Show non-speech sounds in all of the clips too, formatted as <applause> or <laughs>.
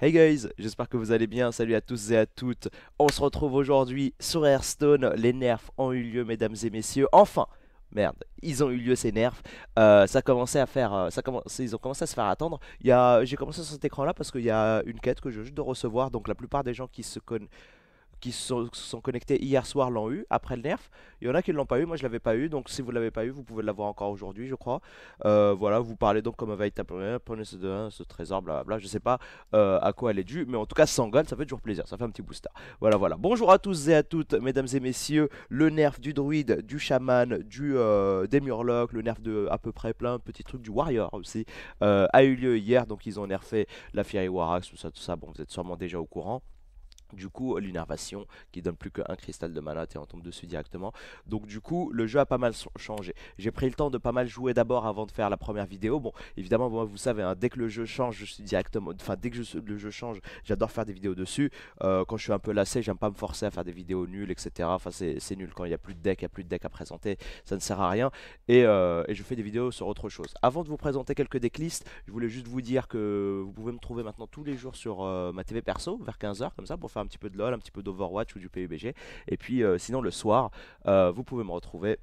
Hey guys, j'espère que vous allez bien, salut à tous et à toutes. On se retrouve aujourd'hui sur Hearthstone, les nerfs ont eu lieu mesdames et messieurs, enfin Merde, ils ont eu lieu ces nerfs. Euh, ça commençait à faire, euh, ça commençait, ils ont commencé à se faire attendre. j'ai commencé sur cet écran-là parce qu'il y a une quête que je viens juste de recevoir. Donc la plupart des gens qui se, connaissent qui sont, connectés hier soir l'ont eu après le nerf. Il y en a qui ne l'ont pas eu, moi je l'avais pas eu, donc si vous ne l'avez pas eu, vous pouvez l'avoir encore aujourd'hui, je crois. Euh, voilà, vous parlez donc comme un véritable prenez ce, de, ce trésor, blablabla. Je sais pas euh, à quoi elle est due, mais en tout cas, Sangon, ça fait toujours plaisir, ça fait un petit booster. Voilà, voilà. Bonjour à tous et à toutes, mesdames et messieurs. Le nerf du druide, du chaman, du, euh, des murlocs, le nerf de à peu près plein, petit truc du warrior aussi, a eu lieu hier, donc ils ont nerfé la Fiery Warax, tout ça, tout ça. Bon, vous êtes sûrement déjà au courant. Du coup, l'innervation qui donne plus qu'un cristal de mana, et on tombe dessus directement. Donc du coup, le jeu a pas mal changé. J'ai pris le temps de pas mal jouer d'abord avant de faire la première vidéo. Bon, évidemment, vous savez, hein, dès que le jeu change, je suis directement... Enfin, dès que le jeu change, j'adore faire des vidéos dessus. Euh, quand je suis un peu lassé, j'aime pas me forcer à faire des vidéos nulles, etc. Enfin, c'est nul. Quand il n'y a plus de deck, il n'y a plus de deck à présenter, ça ne sert à rien. Euh, et, je fais des vidéos sur autre chose. Avant de vous présenter quelques decklists, je voulais juste vous dire que vous pouvez me trouver maintenant tous les jours sur euh, ma TV perso, vers 15h, comme ça, pour faire un petit peu de LoL, un petit peu d'Overwatch ou du PUBG. Et puis euh, sinon le soir, euh, vous pouvez me retrouver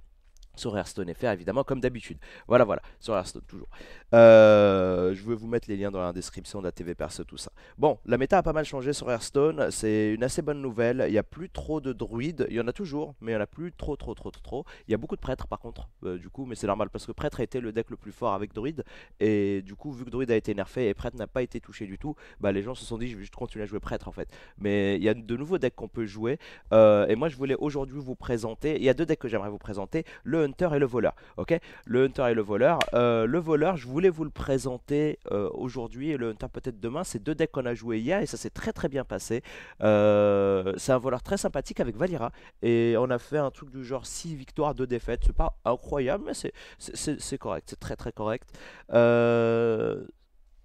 sur Hearthstone faire, évidemment comme d'habitude. Voilà voilà, sur Hearthstone toujours. Euh, je vais vous mettre les liens dans la description de la TV perso tout ça. Bon, la méta a pas mal changé sur Hearthstone, c'est une assez bonne nouvelle, il n'y a plus trop de druides, il y en a toujours, mais il n'y en a plus trop trop trop trop Il y a beaucoup de prêtres par contre, euh, du coup, mais c'est normal parce que prêtre a été le deck le plus fort avec druide, et du coup vu que druide a été nerfé et prêtre n'a pas été touché du tout, bah les gens se sont dit je vais juste continuer à jouer prêtre en fait. Mais il y a de nouveaux decks qu'on peut jouer, euh, et moi je voulais aujourd'hui vous présenter, il y a deux decks que j'aimerais vous présenter, le hunter et le voleur. Ok, le hunter et le voleur. Euh, le voleur, je voulais vous le présenter euh, aujourd'hui et le hunter peut-être demain. C'est deux decks qu'on a joué hier et ça s'est très très bien passé. Euh, c'est un voleur très sympathique avec Valira et on a fait un truc du genre 6 victoires, 2 défaites. C'est pas incroyable, mais c'est correct, c'est très très correct. Euh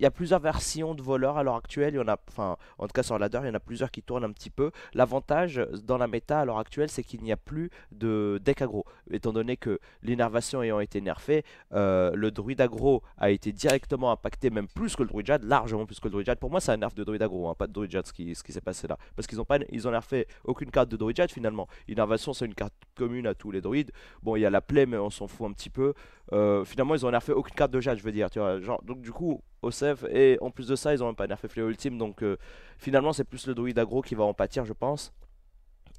il y a plusieurs versions de voleurs à l'heure actuelle. Il y en a, enfin, en tout cas sur ladder, il y en a plusieurs qui tournent un petit peu. L'avantage euh, dans la méta à l'heure actuelle, c'est qu'il n'y a plus de deck aggro. Étant donné que l'innervation ayant été nerfée, euh, le druide aggro a été directement impacté, même plus que le druide jade, largement plus que le druide Pour moi, c'est un nerf de druide aggro, hein, pas de druide ce qui, s'est passé là. Parce qu'ils ont, pas, ils ont nerfé aucune carte de druide jade finalement. Innervation, c'est une carte commune à tous les druides. Bon, il y a la plaie, mais on s'en fout un petit peu. Euh, finalement, ils ont nerfé aucune carte de jade, je veux dire. donc du coup, Osef et en plus de ça ils ont un pas nerf ultime donc euh, finalement c'est plus le druide aggro qui va en pâtir je pense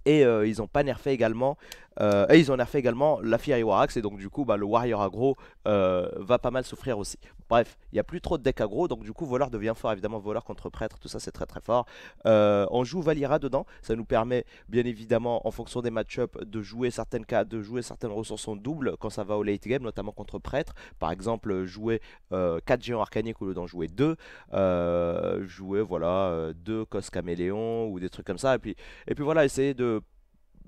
et euh, ils ont pas nerfé également, euh, et ils ont nerfé également la Fiery Warax, et donc du coup bah, le Warrior agro euh, va pas mal souffrir aussi. Bref, il n'y a plus trop de deck agro donc du coup voleur devient fort, évidemment voleur contre prêtre, tout ça c'est très très fort. on joue Valira dedans, ça nous permet bien évidemment en fonction des match-ups de jouer certaines cas, de jouer certaines ressources en double quand ça va au late game, notamment contre prêtre. Par exemple, jouer 4 géants arcaniques au lieu d'en jouer 2, jouer voilà 2 cos caméléon ou des trucs comme ça, et puis, et puis voilà, essayer de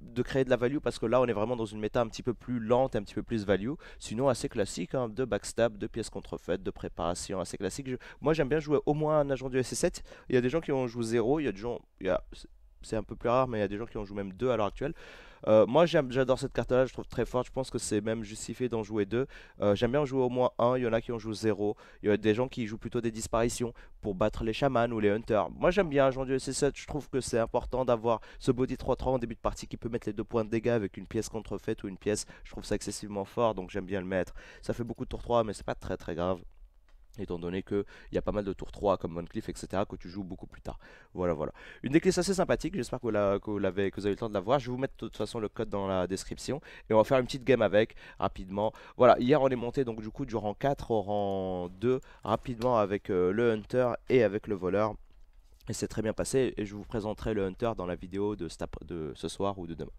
de créer de la value parce que là on est vraiment dans une méta un petit peu plus lente, un petit peu plus value. Sinon assez classique, hein, de backstab, de pièces contrefaites, de préparation, assez classique. moi j'aime bien jouer au moins un agent du sc 7 Il y a des gens qui ont joué zéro il y a des gens, c'est un peu plus rare, mais il y a des gens qui en jouent même deux à l'heure actuelle. Euh, moi j'adore cette carte là, je trouve très forte, je pense que c'est même justifié d'en jouer deux. Euh, j'aime bien en jouer au moins un, il y en a qui en jouent zéro. Il y a des gens qui jouent plutôt des disparitions pour battre les chamans ou les hunters. Moi j'aime bien Jean Dieu C7, je trouve que c'est important d'avoir ce body 3-3 en début de partie qui peut mettre les deux points de dégâts avec une pièce contrefaite ou une pièce, je trouve ça excessivement fort donc j'aime bien le mettre. Ça fait beaucoup de tour 3 mais c'est pas très très grave étant donné qu'il y a pas mal de tours 3 comme Moncliffe etc., que tu joues beaucoup plus tard. Voilà, voilà. Une déclisse assez sympathique, j'espère que, vous, avez, que eu le temps de la voir. Je vais vous mettre de toute façon le code dans la description, et on va faire une petite game avec, rapidement. Voilà, hier on est monté donc du coup du rang 4 au rang 2, rapidement avec euh, le Hunter et avec le Voleur. Et c'est très bien passé, et je vous présenterai le Hunter dans la vidéo de ce soir ou de demain.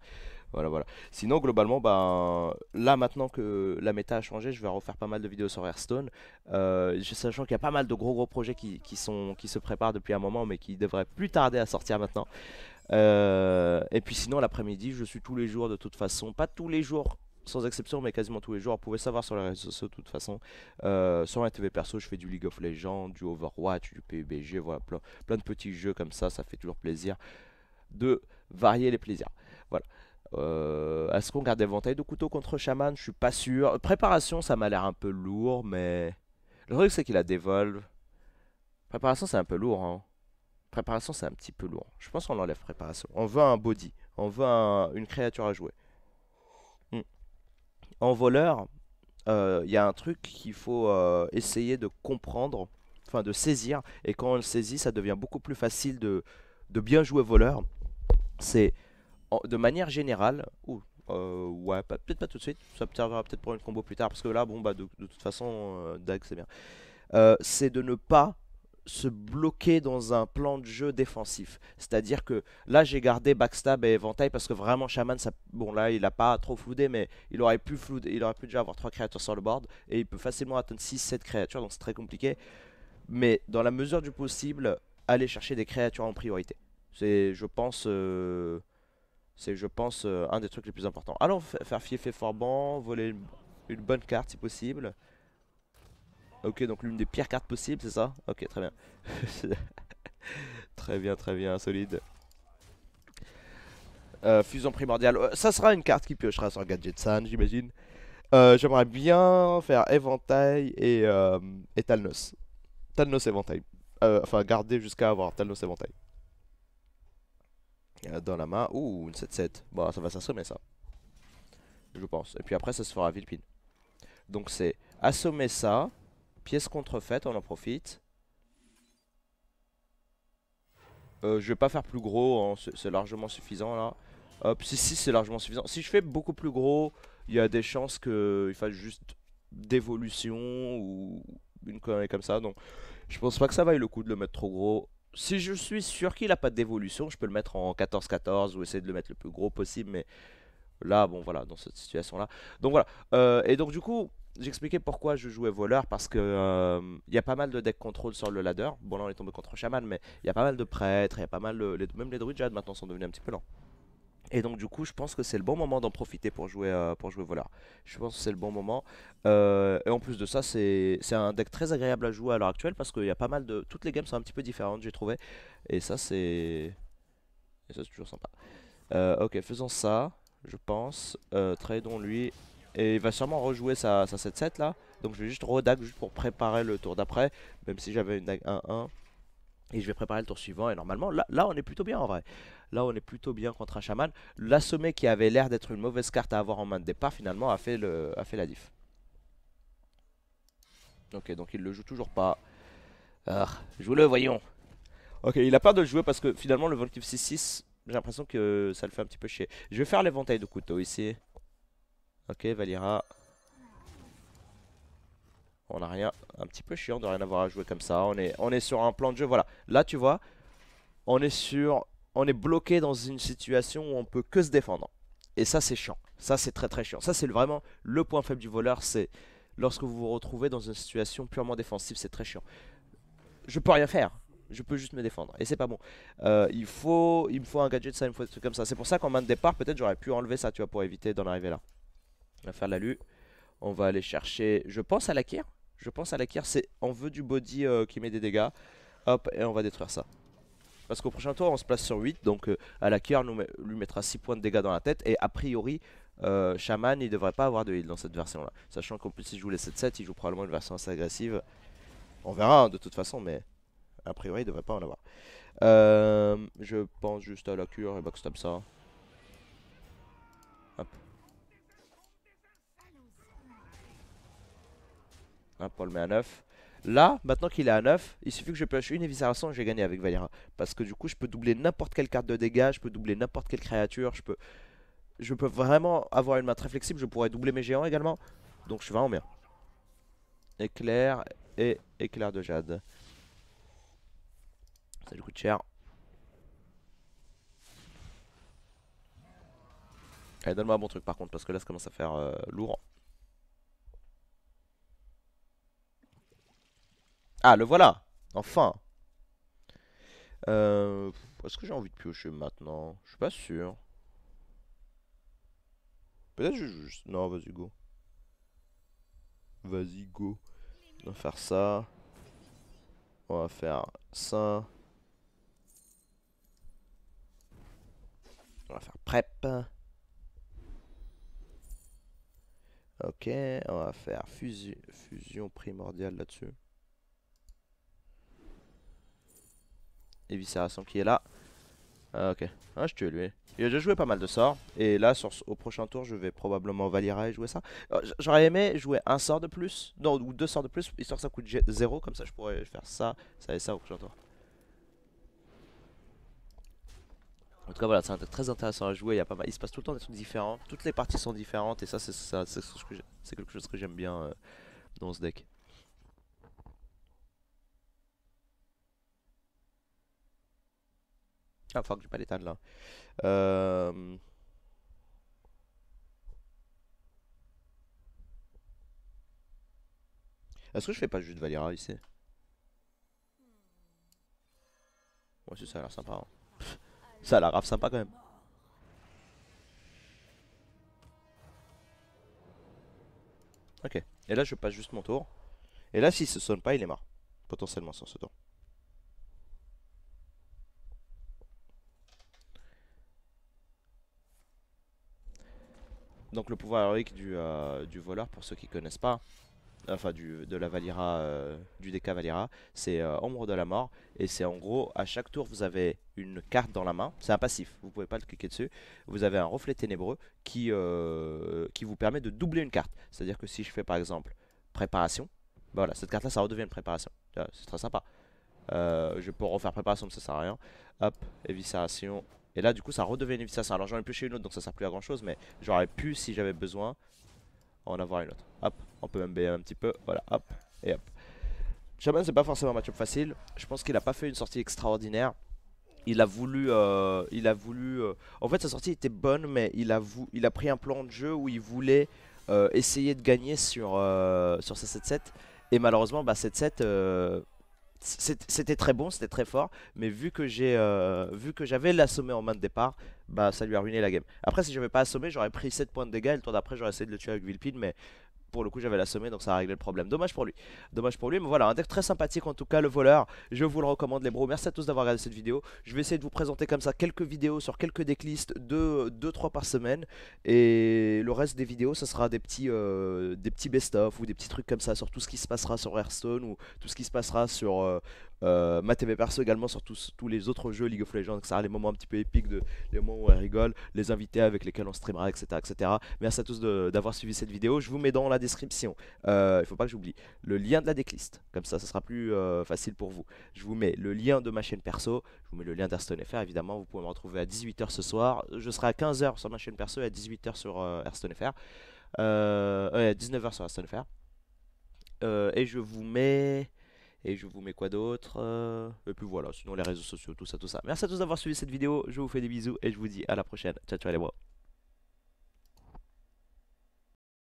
Voilà, voilà. Sinon, globalement, ben, là, maintenant que la méta a changé, je vais refaire pas mal de vidéos sur Hearthstone. Euh, sachant qu'il y a pas mal de gros gros projets qui, sont, qui se préparent depuis un moment, mais qui devraient plus tarder à sortir maintenant. Euh, et puis sinon, l'après-midi, je suis tous les jours de toute façon. Pas tous les jours sans exception, mais quasiment tous les jours. Vous pouvez savoir sur les réseaux sociaux de toute façon. Euh, sur ma TV perso, je fais du League of Legends, du Overwatch, du PUBG, voilà, plein, plein de petits jeux comme ça, ça fait toujours plaisir de varier les plaisirs. Voilà. Euh, est-ce qu'on garde éventail de couteau contre chaman Je suis pas sûr. Préparation, ça m'a l'air un peu lourd, mais... Le truc, c'est qu'il a dévolve. Préparation, c'est un peu lourd. Hein. Préparation, c'est un petit peu lourd. Je pense qu'on enlève préparation. On veut un body. On veut une créature à jouer. Hmm. En voleur, il euh, y a un truc qu'il faut euh, essayer de comprendre, enfin de saisir. Et quand on le saisit, ça devient beaucoup plus facile de bien jouer voleur. C'est de manière générale, ou euh, ouais, peut-être pas tout de suite, ça me servira peut-être pour une combo plus tard, parce que là, bon, bah, de, toute façon, euh, Dag, c'est bien. Euh, c'est de ne pas se bloquer dans un plan de jeu défensif. C'est-à-dire que là, j'ai gardé backstab et éventail parce que vraiment, Shaman, ça, bon, là, il n'a pas trop floudé, mais il aurait pu flouder, il aurait pu déjà avoir 3 créatures sur le board et il peut facilement atteindre 6-7 créatures, donc c'est très compliqué. Mais dans la mesure du possible, aller chercher des créatures en priorité. C'est, je pense. C'est, je pense, euh, un des trucs les plus importants. Alors faire fort Forban, voler une, bonne carte si possible. Ok, donc l'une des pires cartes possibles, c'est ça Ok, très bien. <laughs> très bien, très bien, solide. Euh, fusion primordiale, euh, ça sera une carte qui piochera sur Gadget San, j'imagine. J'aimerais bien faire éventail et, et Talnos. Talnos éventail. enfin, garder jusqu'à avoir Talnos éventail. Euh, dans la main. ou une 7-7. Bon, ça va, s'assommer ça. Je pense. Et puis après, ça se fera Vilpine. Donc c'est assommer ça. Pièce contrefaite, on en profite. Euh, je vais pas faire plus gros, hein, c'est largement suffisant là. Hop, si, si, c'est largement suffisant. Si je fais beaucoup plus gros, il y a des chances qu'il fasse juste d'évolution ou une connerie comme ça. Donc je pense pas que ça vaille le coup de le mettre trop gros si je suis sûr qu'il n'a pas d'évolution, je peux le mettre en 14-14 ou essayer de le mettre le plus gros possible, mais là, bon voilà, dans cette situation-là. Donc voilà, euh, et donc du coup, j'expliquais pourquoi je jouais voleur, parce que il euh, y a pas mal de deck contrôle sur le ladder. Bon là on est tombé contre chaman, mais il y a pas mal de prêtres, il y a pas mal de... Même les druides maintenant sont devenus un petit peu lents. Et donc du coup je pense que c'est le bon moment d'en profiter pour jouer, euh, pour jouer voleur. Je pense que c'est le bon moment. Euh, et en plus de ça c'est un deck très agréable à jouer à l'heure actuelle parce qu'il y a pas mal de... Toutes les games sont un petit peu différentes j'ai trouvé. Et ça c'est... Et ça c'est toujours sympa. Euh, ok faisons ça je pense. tradons lui. Et il va sûrement rejouer sa 7-7 là. Donc je vais juste redag juste pour préparer le tour d'après. Même si j'avais une dag 1-1. Et je vais préparer le tour suivant. Et normalement, là on est plutôt bien en vrai. Là, on est plutôt bien contre un chaman. L'assommé qui avait l'air d'être une mauvaise carte à avoir en main de départ, finalement, a fait, le, fait la diff. Ok, donc il le joue toujours pas. Ah, joue-le, voyons. Ok, il a peur de le jouer parce que finalement, le 29-6-6, j'ai l'impression que ça le fait un petit peu chier. Je vais faire l'éventail de couteau ici. Ok, Valira. On a rien, un petit peu chiant de rien avoir à jouer comme ça. On est, on est sur un plan de jeu, voilà. Là, tu vois, on est sur on est bloqué dans une situation où on peut que se défendre. Et ça, c'est chiant. Ça, c'est très très chiant. Ça, c'est vraiment le point faible du voleur. C'est lorsque vous vous retrouvez dans une situation purement défensive, c'est très chiant. Je peux rien faire. Je peux juste me défendre. Et c'est pas bon. Euh, il, faut, il me faut un gadget, ça, il me faut des trucs comme ça. C'est pour ça qu'en main de départ, peut-être j'aurais pu enlever ça, tu vois, pour éviter d'en arriver là. On va faire l'alu. On va aller chercher. Je pense à la Je pense à la c'est On veut du body euh, qui met des dégâts. Hop, et on va détruire ça. Parce qu'au prochain tour, on se place sur 8, donc la euh, Alakir nous lui mettra 6 points de dégâts dans la tête, et a priori, euh, Shaman, il devrait pas avoir de heal dans cette version-là. Sachant qu'en plus, il joue les 7-7, il joue probablement une version assez agressive. On verra hein, de toute façon, mais a priori, il devrait pas en avoir. Euh, je pense juste à la cure et backstab ça. Hop. Hop, on le met à 9. Là, maintenant qu'il est à 9, il suffit que je pioche une éviscération et j'ai gagné avec Valera. Parce que du coup, je peux doubler n'importe quelle carte de dégâts, je peux doubler n'importe quelle créature, je peux... je peux vraiment avoir une main très flexible, je pourrais doubler mes géants également. Donc je suis vraiment bien. Éclair et éclair de jade. Ça lui coûte cher. Allez, donne-moi un bon truc par contre, parce que là, ça commence à faire euh, lourd. Ah, le voilà Enfin euh, Est-ce que j'ai envie de piocher maintenant Je suis pas sûr. Peut-être juste... Non, vas-y, go. Vas-y, go. On va faire ça. On va faire ça. On va faire prep. Ok, on va faire fusion primordiale là-dessus. Et qui est là. Ah, ok, ah, je tue lui. Il a déjà joué pas mal de sorts. Et là, au prochain tour, je vais probablement Valira et jouer ça. Euh, j'aurais aimé jouer un sort de plus. Non, ou deux sorts de plus, histoire que ça coûte 0. Comme ça, je pourrais faire ça, ça et ça au prochain tour. En tout cas voilà, c'est très intéressant à jouer, il, pas il se passe tout le temps des trucs différents, toutes les parties sont différentes et ça c'est quelque chose que j'aime bien euh, dans ce deck. Ah fuck, j'ai pas là. Euh, est-ce que je fais pas juste Valera ici Ouais, ça, a l'air sympa. Hein. ça a l'air grave sympa quand même. Ok. Et là, je passe juste mon tour. Et là, s'il se sonne pas, il est mort. Potentiellement, sur ce tour. Donc le pouvoir héroïque euh, du, voleur, pour ceux qui connaissent pas, enfin du, de la Valira, euh, du DK Valira, c'est euh, Ombre de la Mort. Et c'est en gros, à chaque tour, vous avez une carte dans la main. C'est un passif, vous pouvez pas le cliquer dessus. Vous avez un reflet ténébreux qui, qui vous permet de doubler une carte. C'est-à-dire que si je fais par exemple préparation, bah voilà, cette carte-là, ça redevient une préparation. C'est très sympa. je peux refaire préparation, mais ça sert à rien. Hop, éviscération, et là, du coup, ça redevient une Alors, j'en ai plus chez une autre, donc ça sert plus à grand chose. Mais j'aurais pu, si j'avais besoin, en avoir une autre. Hop, on peut même bailler un petit peu. Voilà, hop, et hop. Shaman, c'est pas forcément un matchup facile. Je pense qu'il a pas fait une sortie extraordinaire. Il a voulu. Euh, il a voulu euh, En fait, sa sortie était bonne, mais il a, il a pris un plan de jeu où il voulait euh, essayer de gagner sur, sur sa 7-7. Et malheureusement, bah, 7-7 c'était très bon, c'était très fort, mais vu que j'ai euh, vu que j'avais l'assommé en main de départ, bah ça lui a ruiné la game. Après si j'avais pas assommé, j'aurais pris 7 points de dégâts et le tour d'après j'aurais essayé de le tuer avec Vilpin mais pour le coup j'avais la semée donc ça a réglé le problème. Dommage pour lui. Dommage pour lui. Mais voilà, un deck très sympathique en tout cas, le voleur. Je vous le recommande les bros. Merci à tous d'avoir regardé cette vidéo. Je vais essayer de vous présenter comme ça quelques vidéos sur quelques decklists, 2-3 par semaine. Et le reste des vidéos, ça sera des petits, euh, des petits best-of ou des petits trucs comme ça sur tout ce qui se passera sur Hearthstone ou tout ce qui se passera sur euh, euh, ma TV perso également sur tous, tous, les autres jeux League of Legends, etc. Les moments un petit peu épiques, de, les moments où on rigole, les invités avec lesquels on streamera, etc. etc. Merci à tous d'avoir suivi cette vidéo. Je vous mets dans la description, euh, il ne faut pas que j'oublie, le lien de la decklist. Comme ça, ce sera plus euh, facile pour vous. Je vous mets le lien de ma chaîne perso, je vous mets le lien d'Airstone.fr évidemment. Vous pouvez me retrouver à 18h ce soir. Je serai à 15h sur ma chaîne perso et à 18h sur Hearthstone FR. à 19h sur Airstone.fr. et je vous mets... Et je vous mets quoi d'autre euh, Et puis voilà, sinon les réseaux sociaux, tout ça, tout ça. Merci à tous d'avoir suivi cette vidéo. Je vous fais des bisous et je vous dis à la prochaine. Ciao, ciao les bois.